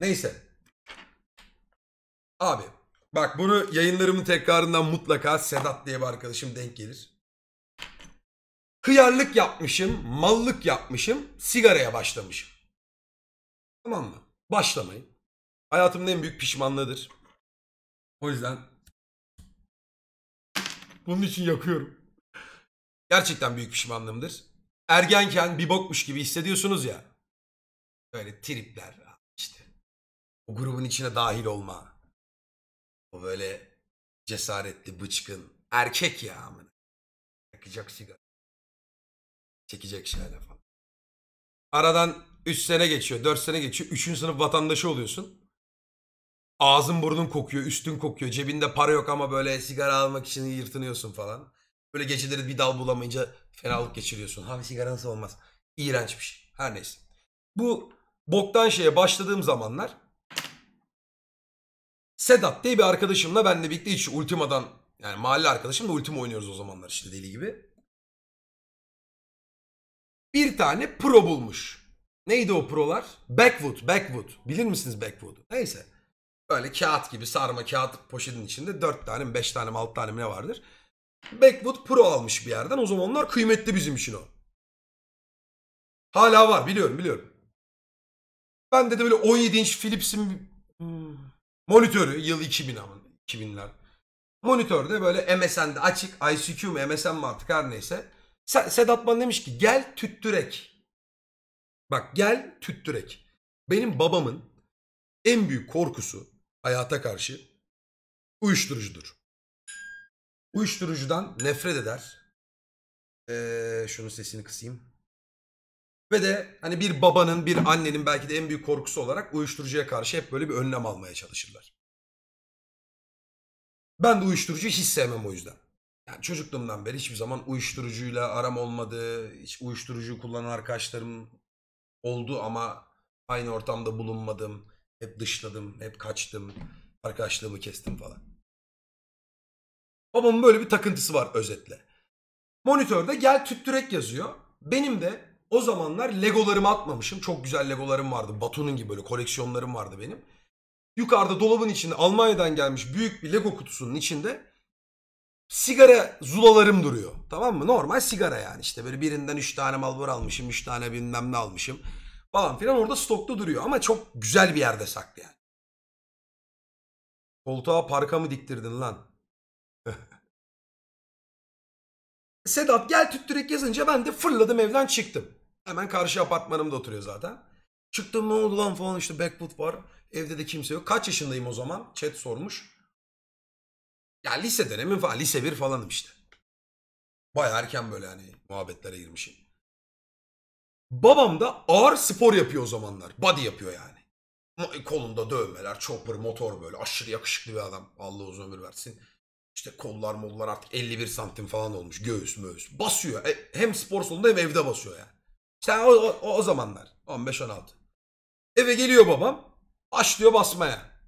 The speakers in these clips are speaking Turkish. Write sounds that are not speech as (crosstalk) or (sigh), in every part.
Neyse. Abi bak bunu yayınlarımın tekrarından mutlaka Sedat diye bir arkadaşım denk gelir. Kıyarlık yapmışım, mallık yapmışım, sigaraya başlamışım. Tamam mı? Başlamayın. Hayatımın en büyük pişmanlığıdır. O yüzden bunun için yakıyorum. Gerçekten büyük pişmanlığımdır. Ergenken bir bokmuş gibi hissediyorsunuz ya. Böyle tripler, o grubun içine dahil olma. O böyle cesaretli, bıçkın. Erkek ya amına. Yakacak sigara. Çekecek şöyle falan. Aradan 3 sene geçiyor, 4 sene geçiyor. 3. sınıf vatandaşı oluyorsun. Ağzın burnun kokuyor, üstün kokuyor. Cebinde para yok ama böyle sigara almak için yırtınıyorsun falan. Böyle geceleri bir dal bulamayınca fenalık geçiriyorsun. Ha sigara nasıl olmaz? İğrenç bir şey. Her neyse. Bu boktan şeye başladığım zamanlar Sedat diye bir arkadaşımla ben benle birlikte hiç Ultima'dan yani mahalle arkadaşımla Ultima oynuyoruz o zamanlar işte deli gibi. Bir tane pro bulmuş. Neydi o prolar? Backwood, Backwood. Bilir misiniz Backwood'u? Neyse. Böyle kağıt gibi sarma kağıt poşetin içinde 4 tane mi 5 tane mi 6 tane mi ne vardır. Backwood Pro almış bir yerden. O zamanlar kıymetli bizim için o. Hala var biliyorum biliyorum. Ben de, de böyle 17 inç Philips'in Monitörü yıl 2000 ama 2000'ler. Monitörde böyle MSN'de açık ICQ mu MSN mi artık her neyse. Sedat bana demiş ki gel tüttürek. Bak gel tüttürek. Benim babamın en büyük korkusu hayata karşı uyuşturucudur. Uyuşturucudan nefret eder. Ee, şunun sesini kısayım. Ve de hani bir babanın, bir annenin belki de en büyük korkusu olarak uyuşturucuya karşı hep böyle bir önlem almaya çalışırlar. Ben de uyuşturucuyu hiç sevmem o yüzden. Yani çocukluğumdan beri hiçbir zaman uyuşturucuyla aram olmadı. Hiç uyuşturucu kullanan arkadaşlarım oldu ama aynı ortamda bulunmadım. Hep dışladım, hep kaçtım. Arkadaşlığımı kestim falan. Babamın böyle bir takıntısı var özetle. Monitörde gel tüttürek yazıyor. Benim de o zamanlar legolarımı atmamışım. Çok güzel legolarım vardı. Batu'nun gibi böyle koleksiyonlarım vardı benim. Yukarıda dolabın içinde Almanya'dan gelmiş büyük bir lego kutusunun içinde sigara zulalarım duruyor. Tamam mı? Normal sigara yani işte böyle birinden 3 tane Marlboro almışım, 3 tane bilmem ne almışım falan filan orada stokta duruyor ama çok güzel bir yerde saklı yani. Koltuğa parka mı diktirdin lan? (laughs) Sedat gel tüttürek yazınca ben de fırladım evden çıktım. Hemen karşı apartmanımda oturuyor zaten. Çıktım ne oldu lan falan işte backput var. Evde de kimse yok. Kaç yaşındayım o zaman? Chat sormuş. Ya lise dönemim falan. Lise 1 falanım işte. Baya erken böyle hani muhabbetlere girmişim. Babam da ağır spor yapıyor o zamanlar. Body yapıyor yani. E, kolunda dövmeler, chopper, motor böyle. Aşırı yakışıklı bir adam. Allah uzun ömür versin. İşte kollar mollar artık 51 santim falan olmuş. Göğüs möğüs. Basıyor. E, hem spor salonunda hem evde basıyor yani. İşte o, o, o zamanlar 15-16. Eve geliyor babam başlıyor basmaya.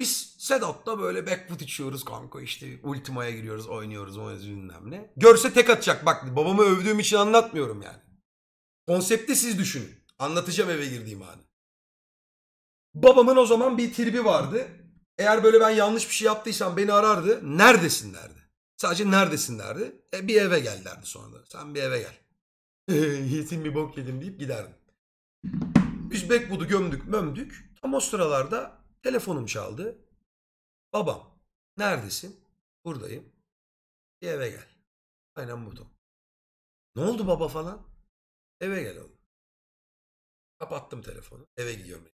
Biz Sedat'ta böyle backfoot içiyoruz kanka işte ultimaya giriyoruz oynuyoruz o bilmem ne. Görse tek atacak bak babamı övdüğüm için anlatmıyorum yani. Konsepti siz düşünün. Anlatacağım eve girdiğim anı. Babamın o zaman bir tribi vardı. Eğer böyle ben yanlış bir şey yaptıysam beni arardı. Neredesin derdi. Sadece neredesin derdi. E, bir eve gel derdi sonra Sen bir eve gel. Yiğit'in bir bok yedim deyip giderdim. Biz Backwood'u gömdük mömdük. Tam o sıralarda telefonum çaldı. Babam neredesin? Buradayım. Bir eve gel. Aynen buradayım. Ne oldu baba falan? Eve gel oğlum. Kapattım telefonu. Eve gidiyorum.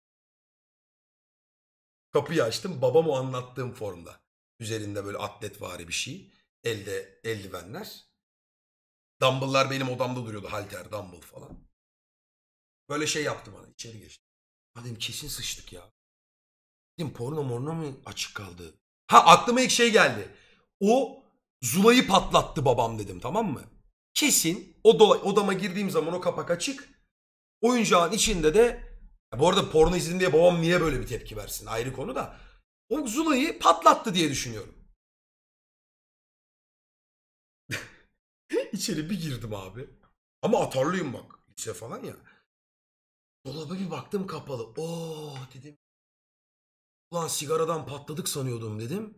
Kapıyı açtım. Babam o anlattığım formda. Üzerinde böyle atletvari bir şey. Elde eldivenler. Dumbbell'lar benim odamda duruyordu. Halter, dumbbell falan. Böyle şey yaptı bana. içeri geçti. Ha dedim kesin sıçtık ya. Dedim porno morno mu açık kaldı? Ha aklıma ilk şey geldi. O Zula'yı patlattı babam dedim tamam mı? Kesin o odama girdiğim zaman o kapak açık. Oyuncağın içinde de bu arada porno izledim diye babam niye böyle bir tepki versin ayrı konu da. O Zula'yı patlattı diye düşünüyorum. İçeri bir girdim abi. Ama atarlıyım bak. Lise falan ya. Dolaba bir baktım kapalı. Oo oh dedim. Ulan sigaradan patladık sanıyordum dedim.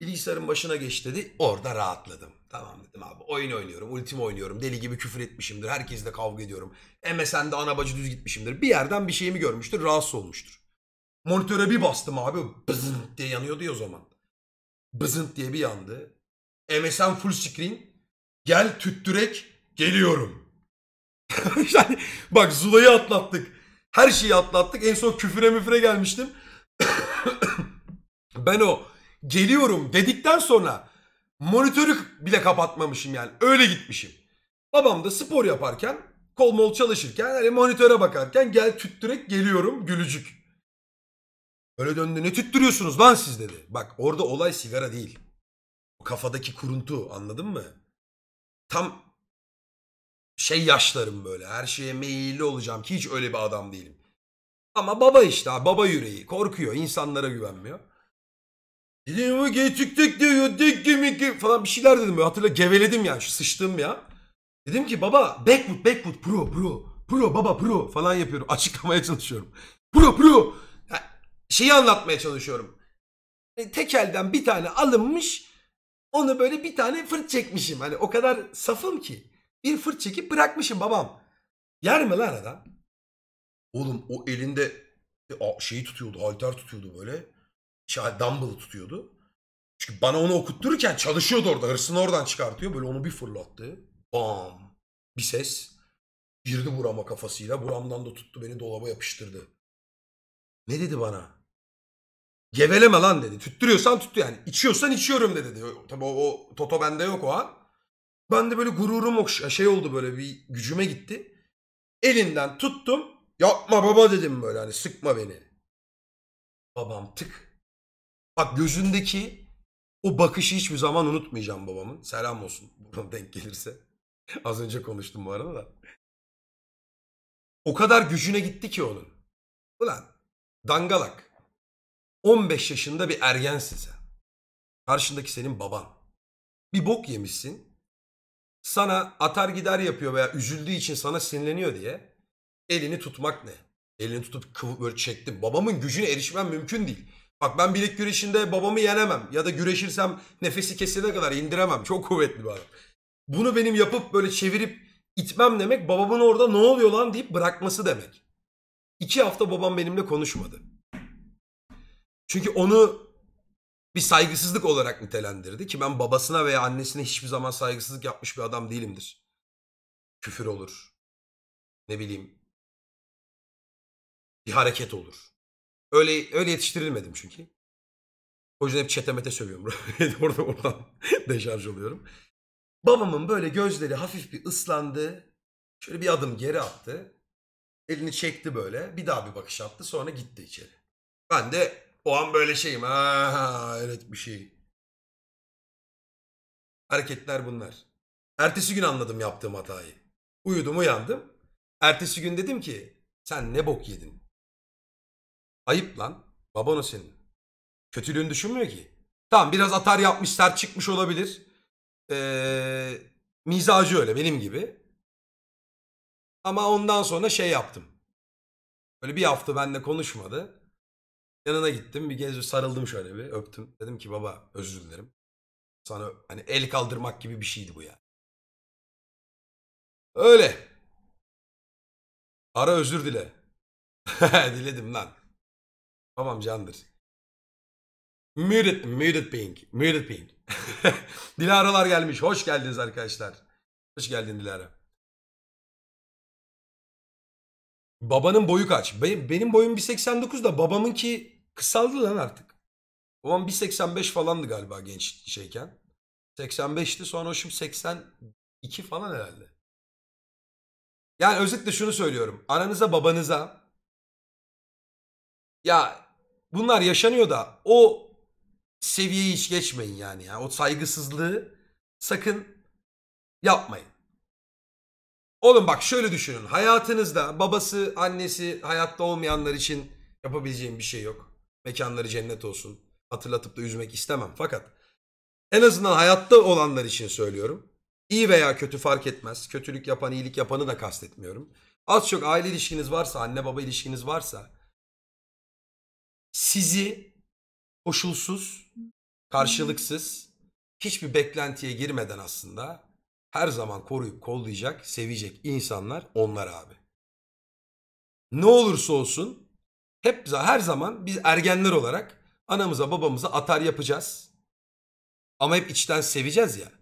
Bilgisayarın başına geç dedi. Orada rahatladım. Tamam dedim abi. Oyun oynuyorum. Ultim oynuyorum. Deli gibi küfür etmişimdir. Herkesle kavga ediyorum. MSN'de ana bacı düz gitmişimdir. Bir yerden bir şeyimi görmüştür. Rahatsız olmuştur. Monitöre bir bastım abi. Bızınt diye yanıyordu ya o zaman. Bızınt diye bir yandı. MSN full screen. Gel tüttürek geliyorum. (laughs) yani bak Zula'yı atlattık. Her şeyi atlattık. En son küfüre müfüre gelmiştim. (coughs) ben o geliyorum dedikten sonra monitörü bile kapatmamışım yani. Öyle gitmişim. Babam da spor yaparken kol mol çalışırken hani monitöre bakarken gel tüttürek geliyorum gülücük. Öyle döndü ne tüttürüyorsunuz lan siz dedi. Bak orada olay sigara değil. O kafadaki kuruntu anladın mı? tam şey yaşlarım böyle. Her şeye meyilli olacağım ki hiç öyle bir adam değilim. Ama baba işte baba yüreği. Korkuyor. insanlara güvenmiyor. Dedim bu geçik tek diyor. Tek gibi falan bir şeyler dedim. Böyle. Hatırla geveledim ya, Şu sıçtım ya. Dedim ki baba backwood backwood pro pro pro baba pro falan yapıyorum. (laughs) Açıklamaya çalışıyorum. Pro pro. şeyi anlatmaya çalışıyorum. E, tek elden bir tane alınmış onu böyle bir tane fırt çekmişim. Hani o kadar safım ki. Bir fırt çekip bırakmışım babam. Yer mi lan adam? Oğlum o elinde şeyi tutuyordu. Halter tutuyordu böyle. Şey, dumbbell tutuyordu. Çünkü bana onu okuttururken çalışıyordu orada. Hırsını oradan çıkartıyor. Böyle onu bir fırlattı. Bam. Bir ses. Girdi burama kafasıyla. Buramdan da tuttu beni dolaba yapıştırdı. Ne dedi bana? Geveleme lan dedi. Tüttürüyorsan tüttü yani. İçiyorsan içiyorum dedi. Tabii o, o Toto bende yok o an. Ben de böyle gururum okşa şey oldu böyle bir gücüme gitti. Elinden tuttum. Yapma baba dedim böyle hani sıkma beni. Babam tık. Bak gözündeki o bakışı hiçbir zaman unutmayacağım babamın. Selam olsun. (laughs) Buradan denk gelirse. Az önce konuştum bu arada da. O kadar gücüne gitti ki onun. Ulan dangalak. 15 yaşında bir ergensin sen. Karşındaki senin baban. Bir bok yemişsin. Sana atar gider yapıyor veya üzüldüğü için sana sinirleniyor diye elini tutmak ne? Elini tutup kıvı böyle çektim. Babamın gücüne erişmem mümkün değil. Bak ben bilek güreşinde babamı yenemem. Ya da güreşirsem nefesi kesene kadar indiremem. Çok kuvvetli bir adam. Bunu benim yapıp böyle çevirip itmem demek babamın orada ne oluyor lan deyip bırakması demek. İki hafta babam benimle konuşmadı. Çünkü onu bir saygısızlık olarak nitelendirdi ki ben babasına veya annesine hiçbir zaman saygısızlık yapmış bir adam değilimdir. Küfür olur. Ne bileyim. Bir hareket olur. Öyle öyle yetiştirilmedim çünkü. O yüzden hep çetemete sövüyorum. (laughs) Orada oradan (laughs) deşarj oluyorum. Babamın böyle gözleri hafif bir ıslandı. Şöyle bir adım geri attı. Elini çekti böyle. Bir daha bir bakış attı. Sonra gitti içeri. Ben de o an böyle şeyim. Ha, evet bir şey. Hareketler bunlar. Ertesi gün anladım yaptığım hatayı. Uyudum uyandım. Ertesi gün dedim ki sen ne bok yedin. Ayıp lan. Baban o senin. Kötülüğünü düşünmüyor ki. Tamam biraz atar yapmış sert çıkmış olabilir. Ee, mizacı öyle benim gibi. Ama ondan sonra şey yaptım. Böyle bir hafta benle konuşmadı. Yanına gittim bir kez sarıldım şöyle bir öptüm. Dedim ki baba özür dilerim. Sana hani el kaldırmak gibi bir şeydi bu ya. Yani. Öyle. Ara özür dile. (laughs) Diledim lan. Tamam candır. Muted, muted ping, muted ping. Dilaralar gelmiş. Hoş geldiniz arkadaşlar. Hoş geldin Dilara. Babanın boyu kaç? Benim, benim boyum 1.89 da babamınki Kısaldı lan artık. O zaman 1.85 falandı galiba genç şeyken. 85'ti sonra o şimdi 82 falan herhalde. Yani özetle şunu söylüyorum. Ananıza babanıza ya bunlar yaşanıyor da o seviyeyi hiç geçmeyin yani ya. O saygısızlığı sakın yapmayın. Oğlum bak şöyle düşünün. Hayatınızda babası, annesi hayatta olmayanlar için yapabileceğim bir şey yok. Mekanları cennet olsun. Hatırlatıp da üzmek istemem. Fakat en azından hayatta olanlar için söylüyorum. İyi veya kötü fark etmez. Kötülük yapan, iyilik yapanı da kastetmiyorum. Az çok aile ilişkiniz varsa, anne baba ilişkiniz varsa sizi koşulsuz, karşılıksız, hiçbir beklentiye girmeden aslında her zaman koruyup kollayacak, sevecek insanlar onlar abi. Ne olursa olsun hep her zaman biz ergenler olarak anamıza babamıza atar yapacağız. Ama hep içten seveceğiz ya.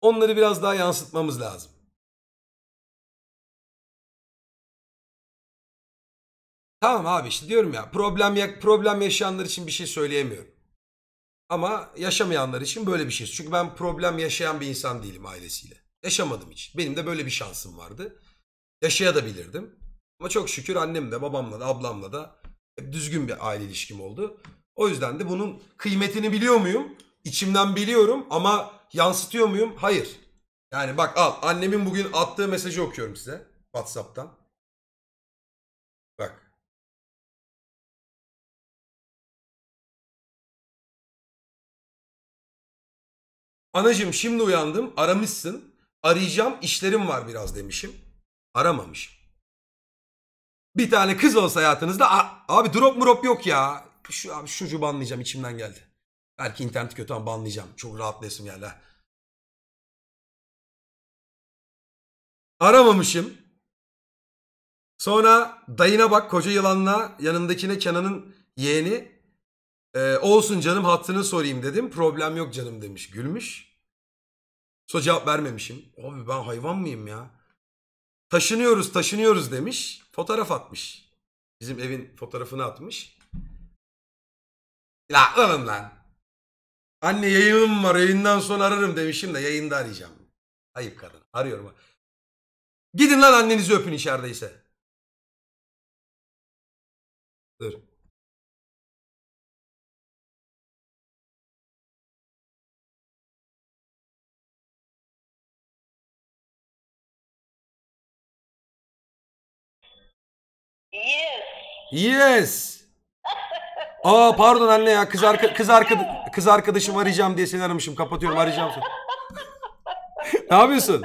Onları biraz daha yansıtmamız lazım. Tamam abi işte diyorum ya problem ya problem yaşayanlar için bir şey söyleyemiyorum. Ama yaşamayanlar için böyle bir şey. Çünkü ben problem yaşayan bir insan değilim ailesiyle. Yaşamadım hiç. Benim de böyle bir şansım vardı. Yaşayabilirdim. Ama çok şükür annem de babamla da, ablamla da düzgün bir aile ilişkim oldu. O yüzden de bunun kıymetini biliyor muyum? İçimden biliyorum ama yansıtıyor muyum? Hayır. Yani bak al annemin bugün attığı mesajı okuyorum size WhatsApp'tan. Bak. Anacım şimdi uyandım aramışsın. Arayacağım işlerim var biraz demişim. Aramamışım. Bir tane kız olsa hayatınızda a- abi drop murop yok ya. Şu abi şucu banlayacağım içimden geldi. Belki internet kötü ama banlayacağım. Çok rahatlayasım geldi. Aramamışım. Sonra dayına bak koca yılanla yanındakine Kenan'ın yeğeni. Ee, olsun canım hattını sorayım dedim. Problem yok canım demiş. Gülmüş. Sonra cevap vermemişim. Abi ben hayvan mıyım ya? Taşınıyoruz taşınıyoruz demiş. Fotoğraf atmış. Bizim evin fotoğrafını atmış. La oğlum lan. Anne yayınım var yayından sonra ararım demişim de yayında arayacağım. Ayıp kadın arıyorum. Gidin lan annenizi öpün içerideyse. Dur. Yes. Yes. (laughs) Aa pardon anne ya kız arka, kız arka, kız arkadaşım arayacağım diye seni aramışım. Kapatıyorum arayacağım seni. ne yapıyorsun?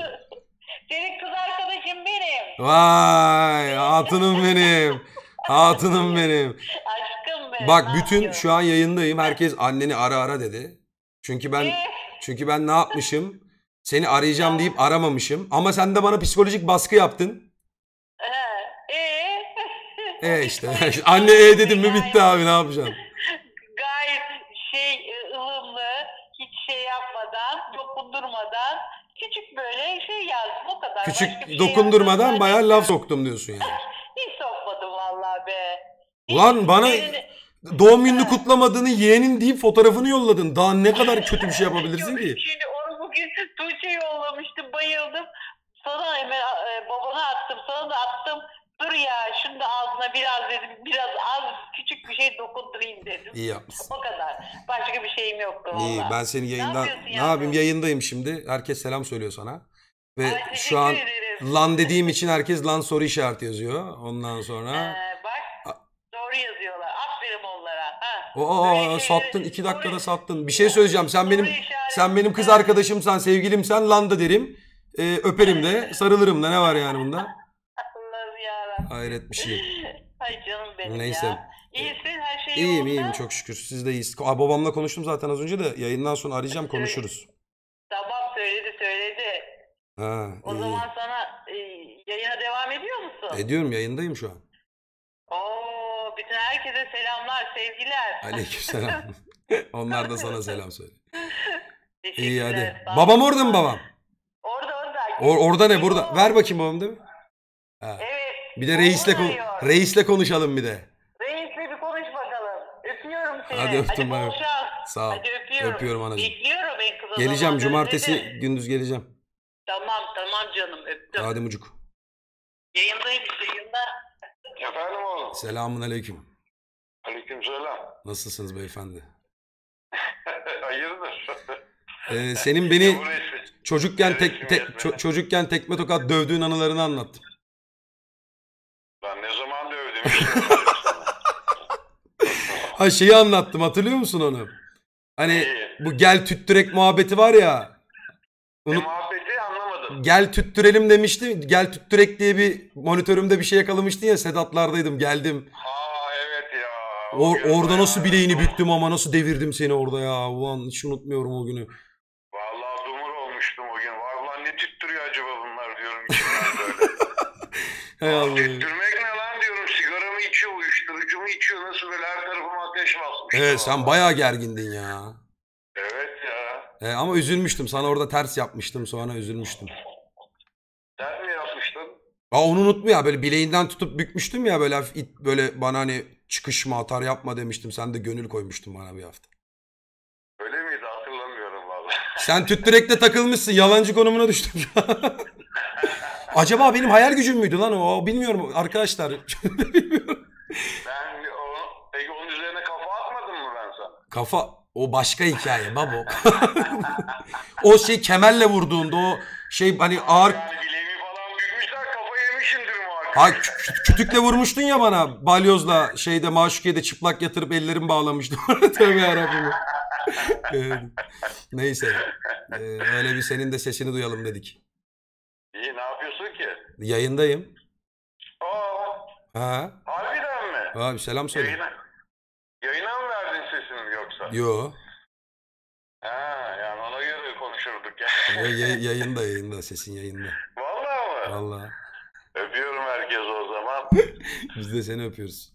Senin kız arkadaşım benim. Vay hatunum benim. Hatunum benim. Aşkım benim. Bak bütün şu an yayındayım. Herkes anneni ara ara dedi. Çünkü ben eh. çünkü ben ne yapmışım? Seni arayacağım deyip aramamışım. Ama sen de bana psikolojik baskı yaptın. E işte. (laughs) Anne e dedim mi bitti abi ne yapacağım? Gayet şey e, ılımlı, hiç şey yapmadan, dokundurmadan küçük böyle şey yazdım o kadar. Küçük Başka şey dokundurmadan şey bayağı laf soktum diyorsun yani. Hiç sokmadım vallahi be. Ulan hiç bana yeğeni... doğum gününü kutlamadığını yeğenin deyip fotoğrafını yolladın. Daha ne kadar kötü bir şey (laughs) yapabilirsin ki? Şimdi onu bugün (laughs) Tuğçe yollamıştım bayıldım. Sana hemen e, babana attım sana da attım dur ya şunu da ağzına biraz dedim biraz az küçük bir şey dokundurayım dedim. İyi yapmışsın. O kadar. Başka bir şeyim yoktu. İyi ben seni yayından yapıyorsun ne yapayım yayındayım şimdi. Herkes selam söylüyor sana. Ve Ay, şu an ederim. lan dediğim için herkes lan soru işareti yazıyor. Ondan sonra Ee, bak doğru yazıyorlar. Aferin onlara. Ha. Oo, Böyle sattın iki dakikada sattın. Bir şey söyleyeceğim. Sen benim sen benim kız arkadaşımsan, sevgilimsen lan da derim. Ee, öperim de, sarılırım da ne var yani bunda? Hayret bir şey. Ay canım benim Neyse. ya. İyisin her şey İyiyim iyiyim çok şükür. Siz de iyisiniz. Aa, babamla konuştum zaten az önce de yayından sonra arayacağım konuşuruz. Tamam söyledi söyledi. Ha, O zaman sana e, yayına devam ediyor musun? Ediyorum yayındayım şu an. Oo, bütün herkese selamlar, sevgiler. Aleykümselam. (laughs) Onlar da sana selam söyle. İyi hadi. sağ Babam orada mı babam? Orada orada. Or- orada ne burada? Ver bakayım babam değil mi? Ha. Evet bir de reisle, kon- reisle konuşalım bir de. Reisle bir konuş bakalım. Öpüyorum seni. Hadi öptüm Hadi ben. konuşalım. Sağ ol. Hadi öpüyorum. Öpüyorum anacığım. Bekliyorum en kısa Geleceğim zamanda. cumartesi Özledim. gündüz geleceğim. Tamam tamam canım öptüm. Hadi mucuk. Yayındayız yayında. Efendim oğlum. Selamun aleyküm. selam. Nasılsınız beyefendi? (laughs) Hayırdır? Ee, senin beni çocukken tek, tek- ço- çocukken tekme tokat dövdüğün anılarını anlattım. (laughs) ha şeyi anlattım hatırlıyor musun onu? Hani bu gel tüttürek muhabbeti var ya. Onu... E, muhabbeti anlamadım. Gel tüttürelim demiştim, Gel tüttürek diye bir monitörümde bir şey yakalamıştın ya Sedatlardaydım geldim. Aa evet ya. O, o orada ya. nasıl bileğini büktüm ama nasıl devirdim seni orada ya. Ulan hiç unutmuyorum o günü. Vallahi dumur olmuştum o gün. Vallahi ne tüttürüyor acaba bunlar diyorum. Hey (laughs) Allah. Tüttürmek şurası böyle her tarafıma ateş basmış. Evet sen bayağı gergindin ya. Evet ya. E, ama üzülmüştüm. Sana orada ters yapmıştım. Sonra üzülmüştüm. Ters mi yapmıştın? Aa, onu unutma ya. Böyle bileğinden tutup bükmüştüm ya. Böyle it, böyle bana hani çıkışma atar yapma demiştim. Sen de gönül koymuştun bana bir hafta. Öyle miydi? Hatırlamıyorum vallahi. (laughs) Sen tüttürekle takılmışsın. Yalancı konumuna düştün. (laughs) Acaba benim hayal gücüm müydü lan o? Bilmiyorum arkadaşlar. (laughs) bilmiyorum. Kafa o başka hikaye babo. o şey kemerle vurduğunda o şey hani ağır... Ha kütükle vurmuştun ya bana balyozla şeyde maşukiyede çıplak yatırıp ellerimi bağlamıştım. (laughs) Tövbe yarabbim. Neyse. Ee, öyle bir senin de sesini duyalım dedik. İyi ne yapıyorsun ki? Yayındayım. Aa. Ha. Harbiden mi? Abi selam söyle. Yayına. Yo. Ha, yani ona göre konuşurduk ya. ya yay, (laughs) yayında yayında sesin yayında. Vallahi mı? Vallahi. Öpüyorum herkes o zaman. (laughs) Biz de seni öpüyoruz.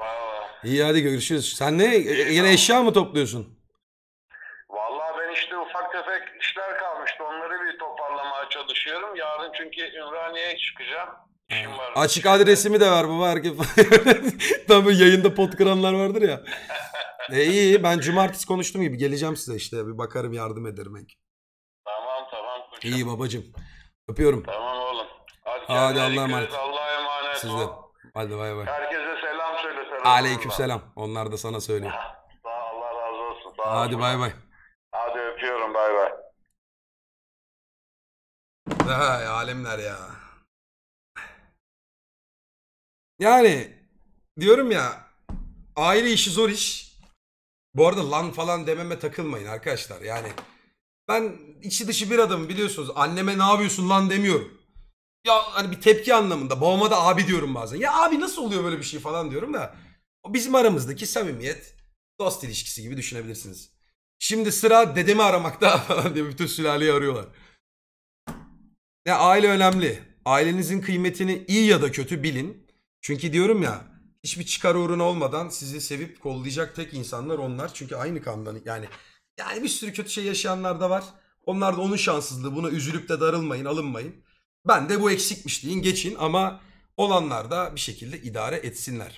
Vallahi. İyi hadi görüşürüz. Sen ne e, İyi, yine eşya mı topluyorsun? Vallahi ben işte ufak tefek işler kalmıştı. Onları bir toparlamaya çalışıyorum. Yarın çünkü Ümraniye'ye çıkacağım. İşim var. Açık adresimi de ver baba herkes. (laughs) Tam yayında pot kıranlar vardır ya. E, iyi iyi ben cumartesi konuştum gibi geleceğim size işte bir bakarım yardım ederim belki. Tamam tamam. Kuşum. İyi babacım. Öpüyorum. Tamam oğlum. Hadi, Hadi Allah'a emanet. Allah'a emanet Siz de. Hadi bay bay. Herkese selam söyle. Selam Aleyküm ondan. selam. Onlar da sana söylüyor. Ah, Allah razı olsun. Sağ Hadi bay bay. Hadi öpüyorum bay bay. Hay alemler ya. Yani diyorum ya aile işi zor iş. Bu arada lan falan dememe takılmayın arkadaşlar. Yani ben içi dışı bir adamım biliyorsunuz. Anneme ne yapıyorsun lan demiyorum. Ya hani bir tepki anlamında. Babama da abi diyorum bazen. Ya abi nasıl oluyor böyle bir şey falan diyorum da. O bizim aramızdaki samimiyet dost ilişkisi gibi düşünebilirsiniz. Şimdi sıra dedemi aramakta (laughs) falan diye bütün sülaleyi arıyorlar. Ya aile önemli. Ailenizin kıymetini iyi ya da kötü bilin. Çünkü diyorum ya hiçbir çıkar uğruna olmadan sizi sevip kollayacak tek insanlar onlar. Çünkü aynı kandan yani yani bir sürü kötü şey yaşayanlar da var. Onlar da onun şanssızlığı. Buna üzülüp de darılmayın, alınmayın. Ben de bu eksikmiş deyin, geçin ama olanlar da bir şekilde idare etsinler.